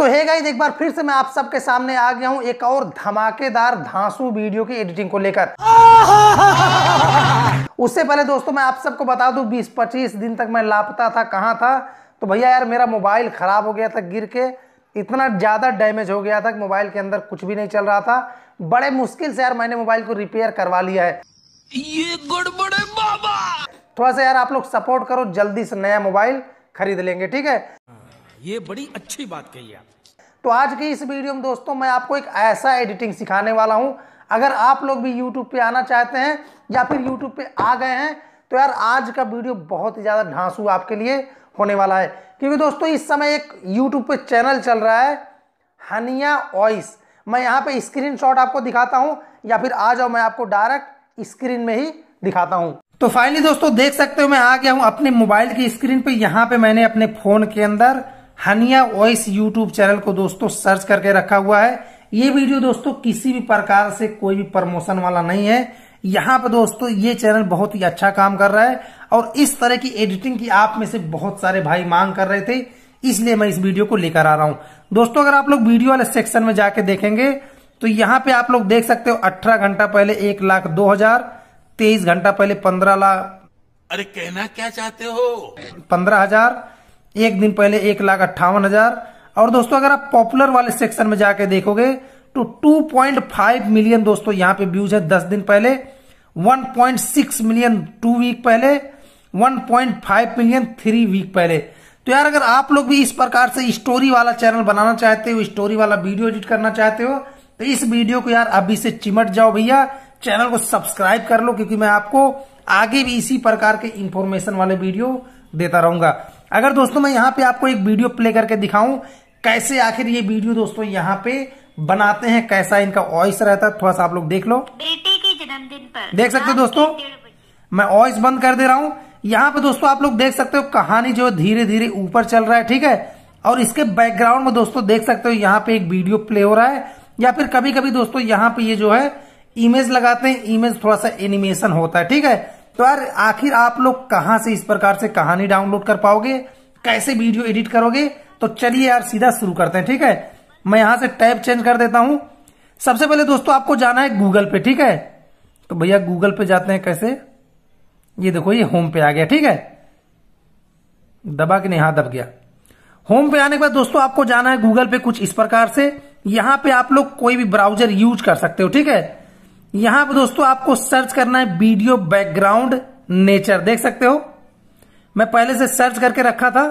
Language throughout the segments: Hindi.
सो है गाइज एक बार फिर से मैं आप सबके सामने आ गया हूँ एक और धमाकेदार धांसू वीडियो की एडिटिंग को लेकर उससे पहले दोस्तों मैं आप सबको बता दू 20-25 दिन तक मैं लापता था कहाँ था तो भैया यार मेरा मोबाइल ख़राब हो गया था गिर के इतना ज़्यादा डैमेज हो गया था कि मोबाइल के अंदर कुछ भी नहीं चल रहा था बड़े मुश्किल से यार मैंने मोबाइल को रिपेयर करवा लिया है ये गड़बड़े बाबा थोड़ा सा यार आप लोग सपोर्ट करो जल्दी से नया मोबाइल खरीद लेंगे ठीक है ये बड़ी अच्छी बात कही आप तो आज की इस वीडियो में दोस्तों मैं आपको एक ऐसा एडिटिंग सिखाने वाला हूं अगर आप लोग भी यूट्यूब पे आना चाहते हैं या फिर यूट्यूब पे आ गए हैं तो यार आज का वीडियो बहुत ही ज़्यादा ढांसू आपके लिए होने वाला है क्योंकि दोस्तों इस समय एक यूट्यूब पे चैनल चल रहा है हनिया वॉइस मैं यहाँ पे स्क्रीनशॉट आपको दिखाता हूँ या फिर आ जाओ मैं आपको डायरेक्ट स्क्रीन में ही दिखाता हूँ तो फाइनली दोस्तों देख सकते हो मैं आ गया हूँ अपने मोबाइल की स्क्रीन पे यहाँ पे मैंने अपने फोन के अंदर हनिया वॉइस यूट्यूब चैनल को दोस्तों सर्च करके रखा हुआ है ये वीडियो दोस्तों किसी भी प्रकार से कोई भी प्रमोशन वाला नहीं है यहाँ पर दोस्तों ये चैनल बहुत ही अच्छा काम कर रहा है और इस तरह की एडिटिंग की आप में से बहुत सारे भाई मांग कर रहे थे इसलिए मैं इस वीडियो को लेकर आ रहा हूं दोस्तों अगर आप लोग वीडियो वाले सेक्शन में जाके देखेंगे तो यहाँ पे आप लोग देख सकते हो अठारह घंटा पहले एक लाख दो हजार तेईस घंटा पहले पंद्रह लाख अरे कहना क्या चाहते हो पंद्रह हजार एक दिन पहले एक लाख अट्ठावन हजार और दोस्तों अगर आप पॉपुलर वाले सेक्शन में जाके देखोगे तो 2.5 मिलियन दोस्तों यहां पे व्यूज है 10 दिन पहले 1.6 मिलियन टू वीक पहले 1.5 मिलियन थ्री वीक पहले तो यार अगर आप लोग भी इस प्रकार से स्टोरी वाला चैनल बनाना चाहते हो स्टोरी वाला वीडियो एडिट करना चाहते हो तो इस वीडियो को यार अभी से चिमट जाओ भैया चैनल को सब्सक्राइब कर लो क्योंकि मैं आपको आगे भी इसी प्रकार के इंफॉर्मेशन वाले वीडियो देता रहूंगा अगर दोस्तों मैं यहाँ पे आपको एक वीडियो प्ले करके दिखाऊं कैसे आखिर ये वीडियो दोस्तों यहाँ पे बनाते हैं कैसा इनका वॉइस रहता है थोड़ा सा आप लोग देख लो बेटे के जन्मदिन पर देख सकते हो दोस्तों मैं वॉइस बंद कर दे रहा हूं यहाँ पे दोस्तों आप लोग देख सकते हो कहानी जो धीरे धीरे ऊपर चल रहा है ठीक है और इसके बैकग्राउंड में दोस्तों देख सकते हो यहाँ पे एक वीडियो प्ले हो रहा है या फिर कभी कभी दोस्तों यहाँ पे ये जो है इमेज लगाते हैं इमेज थोड़ा सा एनिमेशन होता है ठीक है तो यार आखिर आप लोग कहां से इस प्रकार से कहानी डाउनलोड कर पाओगे कैसे वीडियो एडिट करोगे तो चलिए यार सीधा शुरू करते हैं ठीक है मैं यहां से टैब चेंज कर देता हूं सबसे पहले दोस्तों आपको जाना है गूगल पे ठीक है तो भैया गूगल पे जाते हैं कैसे ये देखो ये होम पे आ गया ठीक है दबा के नहीं हाँ दब गया होम पे आने के बाद दोस्तों आपको जाना है गूगल पे कुछ इस प्रकार से यहां पे आप लोग कोई भी ब्राउजर यूज कर सकते हो ठीक है यहां पर दोस्तों आपको सर्च करना है वीडियो बैकग्राउंड नेचर देख सकते हो मैं पहले से सर्च करके रखा था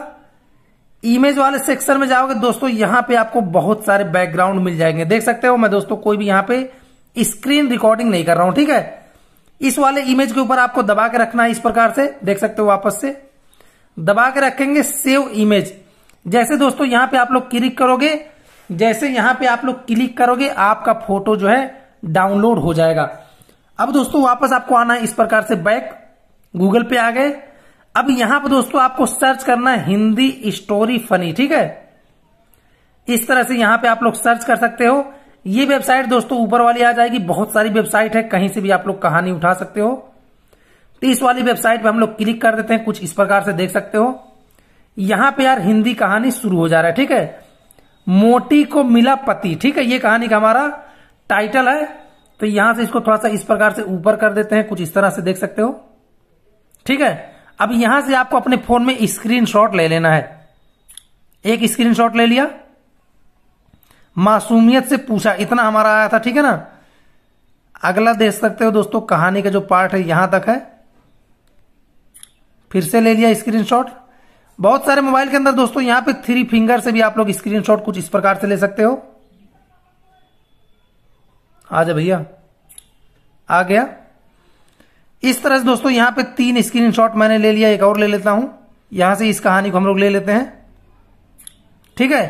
इमेज वाले सेक्शन में जाओगे दोस्तों यहां पे आपको बहुत सारे बैकग्राउंड मिल जाएंगे देख सकते हो मैं दोस्तों कोई भी यहां पे स्क्रीन रिकॉर्डिंग नहीं कर रहा हूं ठीक है इस वाले इमेज के ऊपर आपको दबा के रखना है इस प्रकार से देख सकते हो वापस से दबा के रखेंगे सेव इमेज जैसे दोस्तों यहां पर आप लोग क्लिक करोगे जैसे यहां पर आप लोग क्लिक करोगे आपका फोटो जो है डाउनलोड हो जाएगा अब दोस्तों वापस आपको आना है इस प्रकार से बैक गूगल पे आ गए अब यहां पर दोस्तों आपको सर्च करना है हिंदी स्टोरी फनी ठीक है इस तरह से यहां पे आप लोग सर्च कर सकते हो ये वेबसाइट दोस्तों ऊपर वाली आ जाएगी बहुत सारी वेबसाइट है कहीं से भी आप लोग कहानी उठा सकते हो तो इस वाली वेबसाइट पे हम लोग क्लिक कर देते हैं कुछ इस प्रकार से देख सकते हो यहां पे यार हिंदी कहानी शुरू हो जा रहा है ठीक है मोटी को मिला पति ठीक है ये कहानी का हमारा टाइटल है तो यहां से इसको थोड़ा सा इस प्रकार से ऊपर कर देते हैं कुछ इस तरह से देख सकते हो ठीक है अब यहां से आपको अपने फोन में स्क्रीनशॉट ले लेना है एक स्क्रीनशॉट ले लिया मासूमियत से पूछा इतना हमारा आया था ठीक है ना अगला देख सकते हो दोस्तों कहानी का जो पार्ट है यहां तक है फिर से ले लिया स्क्रीनशॉट बहुत सारे मोबाइल के अंदर दोस्तों यहां पे थ्री फिंगर से भी आप लोग स्क्रीनशॉट कुछ इस प्रकार से ले सकते हो आ जा भैया आ गया इस तरह से दोस्तों यहां पे तीन स्क्रीनशॉट मैंने ले लिया एक और ले लेता हूं यहां से इस कहानी को हम लोग ले लेते हैं ठीक है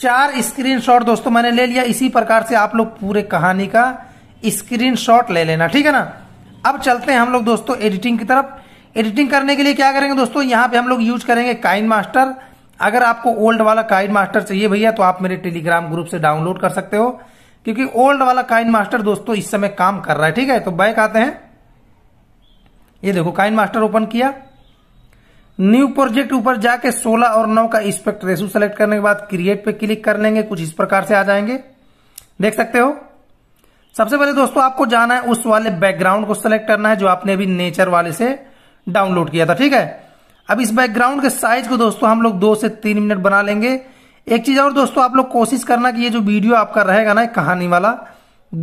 चार स्क्रीनशॉट दोस्तों मैंने ले लिया इसी प्रकार से आप लोग पूरे कहानी का स्क्रीनशॉट ले लेना ठीक है ना अब चलते हैं हम लोग दोस्तों एडिटिंग की तरफ एडिटिंग करने के लिए क्या करेंगे दोस्तों यहां पे हम लोग यूज करेंगे काइन मास्टर अगर आपको ओल्ड वाला काइन मास्टर चाहिए भैया तो आप मेरे टेलीग्राम ग्रुप से डाउनलोड कर सकते हो क्योंकि ओल्ड वाला काइन मास्टर दोस्तों इस समय काम कर रहा है ठीक है तो बैक आते हैं ये देखो काइन मास्टर ओपन किया न्यू प्रोजेक्ट ऊपर जाके 16 और 9 का स्पेक्ट रेशू सेलेक्ट करने के बाद क्रिएट पे क्लिक कर लेंगे कुछ इस प्रकार से आ जाएंगे देख सकते हो सबसे पहले दोस्तों आपको जाना है उस वाले बैकग्राउंड को सिलेक्ट करना है जो आपने अभी नेचर वाले से डाउनलोड किया था ठीक है अब इस बैकग्राउंड के साइज को दोस्तों हम लोग दो से तीन मिनट बना लेंगे एक चीज और दोस्तों आप लोग कोशिश करना कि ये जो वीडियो आपका रहेगा ना कहानी वाला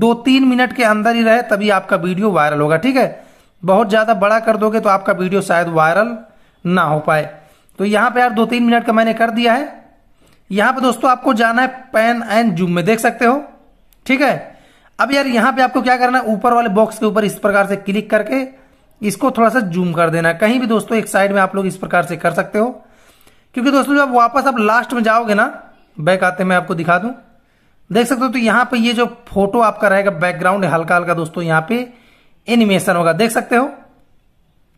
दो तीन मिनट के अंदर ही रहे तभी आपका वीडियो वायरल होगा ठीक है बहुत ज्यादा बड़ा कर दोगे तो आपका वीडियो शायद वायरल ना हो पाए तो यहां पर यार दो तीन मिनट का मैंने कर दिया है यहाँ पे दोस्तों आपको जाना है पेन एंड जूम में देख सकते हो ठीक है अब यार यहाँ पे आपको क्या करना है ऊपर वाले बॉक्स के ऊपर इस प्रकार से क्लिक करके इसको थोड़ा सा जूम कर देना कहीं भी दोस्तों एक साइड में आप लोग इस प्रकार से कर सकते हो क्योंकि दोस्तों जब वापस आप लास्ट में जाओगे ना बैक आते मैं आपको दिखा दूं देख सकते हो तो यहां पे ये जो फोटो आपका रहेगा बैकग्राउंड हल्का हल्का दोस्तों यहां पे एनिमेशन होगा देख सकते हो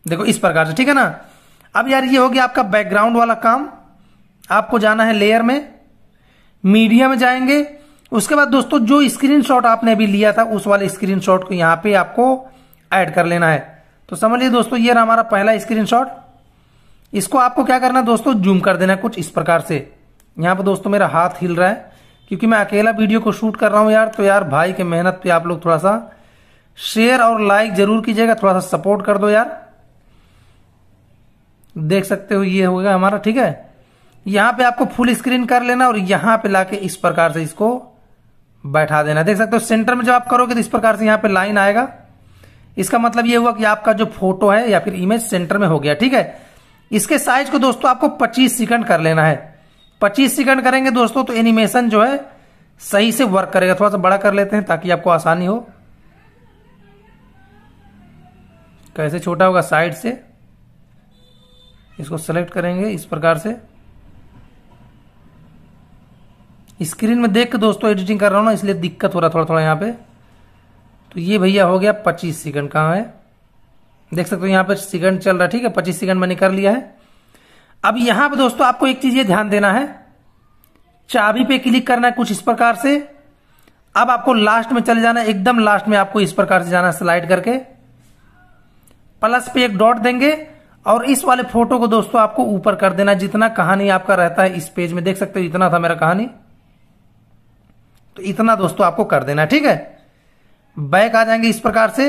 देखो इस प्रकार से ठीक है ना अब यार ये हो गया आपका बैकग्राउंड वाला काम आपको जाना है लेयर में मीडिया में जाएंगे उसके बाद दोस्तों जो स्क्रीन आपने अभी लिया था उस वाले स्क्रीन को यहां पर आपको एड कर लेना है तो समझ लीजिए दोस्तों ये हमारा पहला स्क्रीनशॉट इसको आपको क्या करना है दोस्तों जूम कर देना कुछ इस प्रकार से यहाँ पर दोस्तों मेरा हाथ हिल रहा है क्योंकि मैं अकेला वीडियो को शूट कर रहा हूँ यार तो यार भाई के मेहनत पे आप लोग थोड़ा सा शेयर और लाइक जरूर कीजिएगा थोड़ा सा सपोर्ट कर दो यार देख सकते हो ये होगा हमारा ठीक है यहां पे आपको फुल स्क्रीन कर लेना और यहां पे लाके इस प्रकार से इसको बैठा देना देख सकते हो सेंटर में जब आप करोगे तो इस प्रकार से यहां पे लाइन आएगा इसका मतलब ये हुआ कि आपका जो फोटो है या फिर इमेज सेंटर में हो गया ठीक है इसके साइज को दोस्तों आपको 25 सेकंड कर लेना है 25 सेकंड करेंगे दोस्तों तो एनिमेशन जो है सही से वर्क करेगा थोड़ा सा बड़ा कर लेते हैं ताकि आपको आसानी हो कैसे छोटा होगा साइड से इसको सेलेक्ट करेंगे इस प्रकार से स्क्रीन में देख के दोस्तों एडिटिंग कर रहा हूं ना इसलिए दिक्कत हो रहा थोड़ा थोड़ा यहां पे तो ये भैया हो गया पच्चीस सेकंड कहाँ है देख सकते हो यहाँ पर सेकंड चल रहा है ठीक है पच्चीस सेकंड मैंने कर लिया है अब यहां पर दोस्तों आपको एक चीज ये ध्यान देना है चाबी पे क्लिक करना है कुछ इस प्रकार से अब आपको लास्ट में चले जाना एकदम लास्ट में आपको इस प्रकार से जाना स्लाइड करके प्लस पे एक डॉट देंगे और इस वाले फोटो को दोस्तों आपको ऊपर कर देना जितना कहानी आपका रहता है इस पेज में देख सकते हो इतना था मेरा कहानी तो इतना दोस्तों आपको कर देना ठीक है बैक आ जाएंगे इस प्रकार से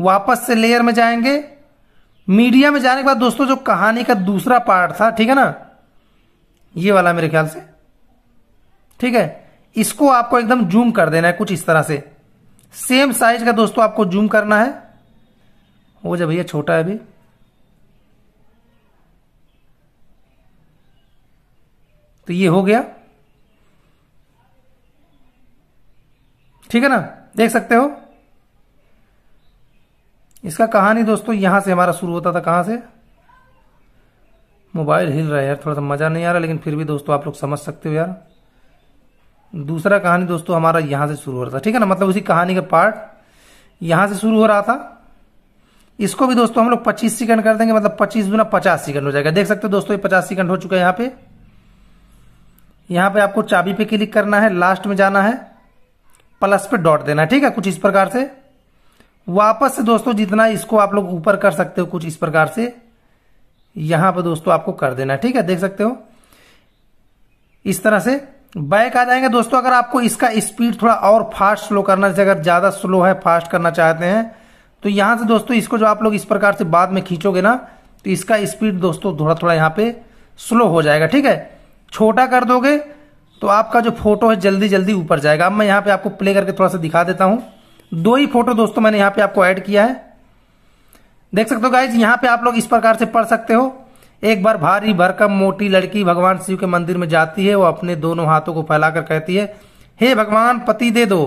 वापस से लेयर में जाएंगे मीडिया में जाने के बाद दोस्तों जो कहानी का दूसरा पार्ट था ठीक है ना ये वाला मेरे ख्याल से ठीक है इसको आपको एकदम जूम कर देना है कुछ इस तरह से सेम साइज का दोस्तों आपको जूम करना है वो जब भैया छोटा है अभी तो ये हो गया ठीक है ना देख सकते हो इसका कहानी दोस्तों यहां से हमारा शुरू होता था कहां से मोबाइल हिल रहा है यार थोड़ा सा मजा नहीं आ रहा लेकिन फिर भी दोस्तों आप लोग समझ सकते हो यार दूसरा कहानी दोस्तों हमारा यहां से शुरू हो रहा था ठीक है ना मतलब उसी कहानी का पार्ट यहां से शुरू हो रहा था इसको भी दोस्तों हम लोग पच्चीस सेकंड कर देंगे मतलब पच्चीस गुना पचास सेकंड हो जाएगा देख सकते हो दोस्तों ये पचास सेकंड हो चुका है यहाँ पे यहाँ पे आपको चाबी पे क्लिक करना है लास्ट में जाना है प्लस पे डॉट देना है ठीक है कुछ इस प्रकार से वापस से दोस्तों जितना इसको आप लोग ऊपर कर सकते हो कुछ इस प्रकार से यहां पर दोस्तों आपको कर देना ठीक है देख सकते हो इस तरह से बैक आ जाएंगे दोस्तों अगर आपको इसका स्पीड थोड़ा और फास्ट स्लो करना चाहिए अगर ज़्यादा स्लो है फास्ट करना चाहते हैं तो यहां से दोस्तों इसको जो आप लोग इस प्रकार से बाद में खींचोगे ना तो इसका स्पीड दोस्तों थोड़ा थोड़ा यहाँ पे स्लो हो जाएगा ठीक है छोटा कर दोगे तो आपका जो फोटो है जल्दी जल्दी ऊपर जाएगा अब मैं यहाँ पे आपको प्ले करके थोड़ा सा दिखा देता हूं दो ही फोटो दोस्तों मैंने यहां पे आपको ऐड किया है देख सकते हो गाइज यहाँ पे आप लोग इस प्रकार से पढ़ सकते हो एक बार भारी भरकम मोटी लड़की भगवान शिव के मंदिर में जाती है वो अपने दोनों हाथों को फैलाकर कहती है हे भगवान पति दे दो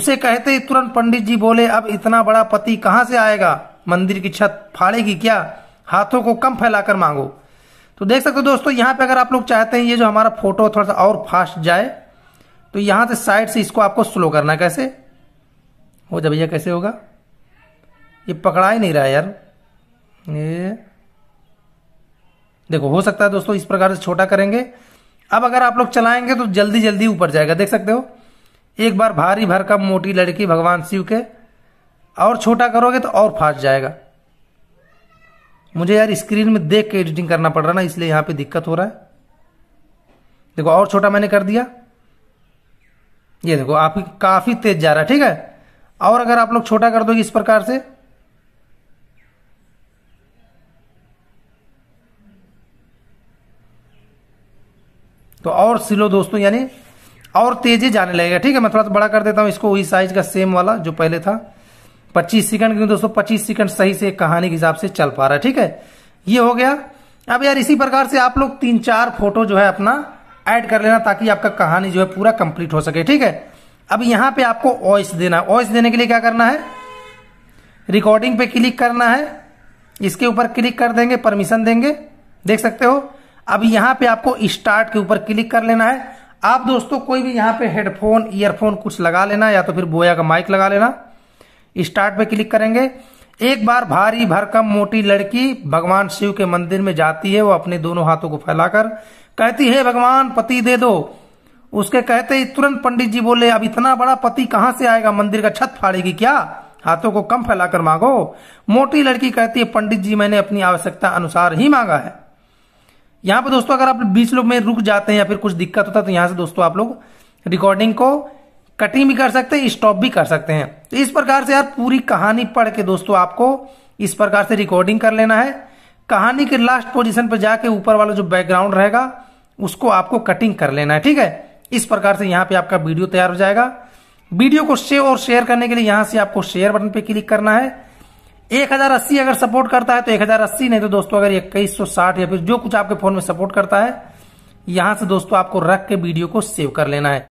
उसे कहते ही तुरंत पंडित जी बोले अब इतना बड़ा पति कहां से आएगा मंदिर की छत फाड़ेगी क्या हाथों को कम फैलाकर मांगो तो देख सकते हो दोस्तों यहां पे अगर आप लोग चाहते हैं ये जो हमारा फोटो थोड़ा सा और फास्ट जाए तो यहां से साइड से इसको आपको स्लो करना है कैसे हो जा भैया कैसे होगा ये पकड़ा ही नहीं रहा यार ये देखो हो सकता है दोस्तों इस प्रकार से छोटा करेंगे अब अगर आप लोग चलाएंगे तो जल्दी जल्दी ऊपर जाएगा देख सकते हो एक बार भारी भर का मोटी लड़की भगवान शिव के और छोटा करोगे तो और फास्ट जाएगा मुझे यार स्क्रीन में देख के एडिटिंग करना पड़ रहा ना इसलिए यहाँ पे दिक्कत हो रहा है देखो और छोटा मैंने कर दिया ये देखो आप काफ़ी तेज जा रहा है ठीक है और अगर आप लोग छोटा कर दोगे इस प्रकार से तो और सिलो दोस्तों यानी और तेजी जाने लगेगा ठीक है मैं थोड़ा सा बड़ा कर देता हूं इसको वही साइज का सेम वाला जो पहले था 25 सेकंड क्योंकि दोस्तों 25 सेकंड सही से कहानी के हिसाब से चल पा रहा है ठीक है ये हो गया अब यार इसी प्रकार से आप लोग तीन चार फोटो जो है अपना ऐड कर लेना ताकि आपका कहानी जो है पूरा कंप्लीट हो सके ठीक है अब यहां पे आपको ऑइस देना है ऑइस देने के लिए क्या करना है रिकॉर्डिंग पे क्लिक करना है इसके ऊपर क्लिक कर देंगे परमिशन देंगे देख सकते हो अब यहां पे आपको स्टार्ट के ऊपर क्लिक कर लेना है आप दोस्तों कोई भी यहां पे हेडफोन ईयरफोन कुछ लगा लेना या तो फिर बोया का माइक लगा लेना स्टार्ट पे क्लिक करेंगे एक बार भारी भरकम मोटी लड़की भगवान शिव के मंदिर में जाती है वो अपने दोनों हाथों को फैलाकर कहती है भगवान पति दे दो उसके कहते ही तुरंत पंडित जी बोले अब इतना बड़ा पति कहाँ से आएगा मंदिर का छत फाड़ेगी क्या हाथों को कम फैलाकर मांगो मोटी लड़की कहती है पंडित जी मैंने अपनी आवश्यकता अनुसार ही मांगा है यहाँ पर दोस्तों अगर आप बीच लोग में रुक जाते हैं या फिर कुछ दिक्कत होता है तो यहाँ से दोस्तों आप लोग रिकॉर्डिंग को कटिंग भी कर सकते हैं स्टॉप भी कर सकते हैं तो इस प्रकार से यार पूरी कहानी पढ़ के दोस्तों आपको इस प्रकार से रिकॉर्डिंग कर लेना है कहानी के लास्ट पोजिशन पर जाके ऊपर वाला जो बैकग्राउंड रहेगा उसको आपको कटिंग कर लेना है ठीक है इस प्रकार से यहाँ पे आपका वीडियो तैयार हो जाएगा वीडियो को सेव और शेयर करने के लिए यहाँ से आपको शेयर बटन पे क्लिक करना है अस्सी अगर सपोर्ट करता है तो अस्सी नहीं तो दोस्तों अगर साठ या फिर जो कुछ आपके फोन में सपोर्ट करता है यहां से दोस्तों आपको रख के वीडियो को सेव कर लेना है